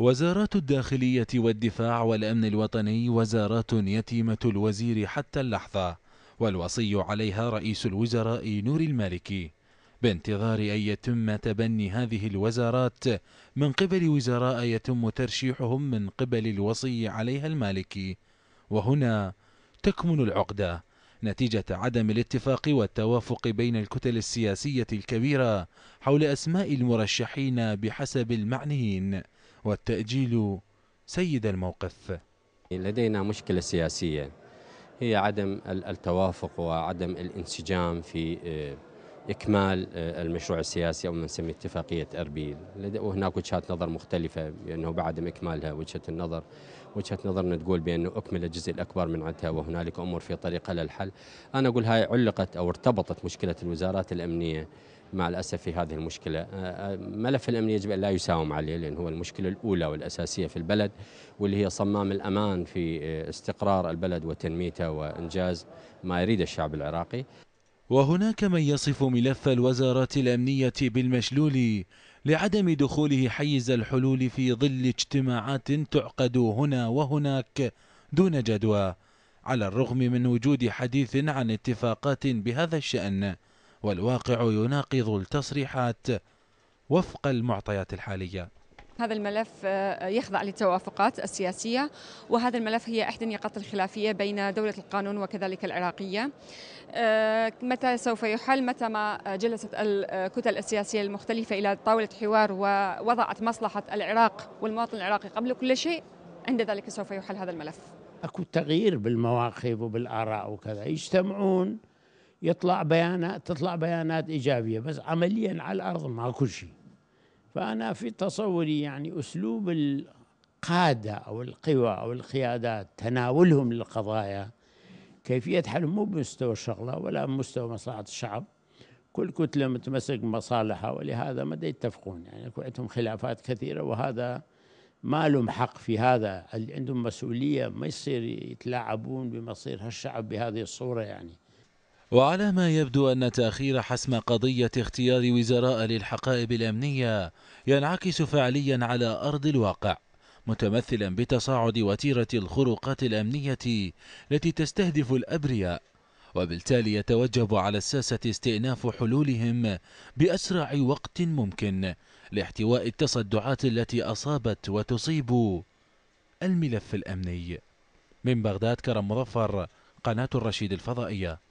وزارات الداخلية والدفاع والأمن الوطني وزارات يتيمة الوزير حتى اللحظة والوصي عليها رئيس الوزراء نور المالكي بانتظار أن يتم تبني هذه الوزارات من قبل وزراء يتم ترشيحهم من قبل الوصي عليها المالكي وهنا تكمن العقدة نتيجة عدم الاتفاق والتوافق بين الكتل السياسية الكبيرة حول أسماء المرشحين بحسب المعنيين والتأجيل سيد الموقف لدينا مشكلة سياسية هي عدم التوافق وعدم الانسجام في آه، اكمال آه، المشروع السياسي او ما نسميه اتفاقيه اربيل وهناك وجهات نظر مختلفه بانه بعدم اكمالها وجهه النظر وجهه نظرنا تقول بانه اكمل الجزء الاكبر من عدها وهنالك امور في طريقها للحل انا اقول هاي علقت او ارتبطت مشكله الوزارات الامنيه مع الاسف في هذه المشكله آه، آه، ملف الامن يجب ان لا يساوم عليه لان هو المشكله الاولى والاساسيه في البلد واللي هي صمام الامان في استقرار البلد وتنميته وانجاز ما يريد الشعب العراقي وهناك من يصف ملف الوزارات الأمنية بالمشلول لعدم دخوله حيز الحلول في ظل اجتماعات تعقد هنا وهناك دون جدوى على الرغم من وجود حديث عن اتفاقات بهذا الشأن والواقع يناقض التصريحات وفق المعطيات الحالية هذا الملف آه، آه، يخضع للتوافقات السياسية وهذا الملف هي إحدى النقاط الخلافية بين دولة القانون وكذلك العراقية آه، متى سوف يحل متى ما جلست الكتل السياسية المختلفة إلى طاولة حوار ووضعت مصلحة العراق والمواطن العراقي قبل كل شيء عند ذلك سوف يحل هذا الملف اكو تغيير بالمواقف وبالاراء وكذا يجتمعون يطلع بيانات تطلع بيانات ايجابيه بس عمليا على الارض ماكو شيء فأنا في تصوري يعني أسلوب القادة أو القوى أو القيادات تناولهم للقضايا كيفية حلهم مو بمستوى الشغلة ولا بمستوى مصلحة الشعب كل كتلة متمسك بمصالحها ولهذا ما يتفقون يعني عندهم خلافات كثيرة وهذا ما لهم حق في هذا اللي عندهم مسؤولية ما يصير يتلاعبون بمصير هالشعب بهذه الصورة يعني وعلى ما يبدو أن تأخير حسم قضية اختيار وزراء للحقائب الأمنية ينعكس فعليا على أرض الواقع متمثلا بتصاعد وتيرة الخروقات الأمنية التي تستهدف الأبرياء وبالتالي يتوجب على الساسة استئناف حلولهم بأسرع وقت ممكن لاحتواء التصدعات التي أصابت وتصيب الملف الأمني من بغداد كرم مظفر قناة الرشيد الفضائية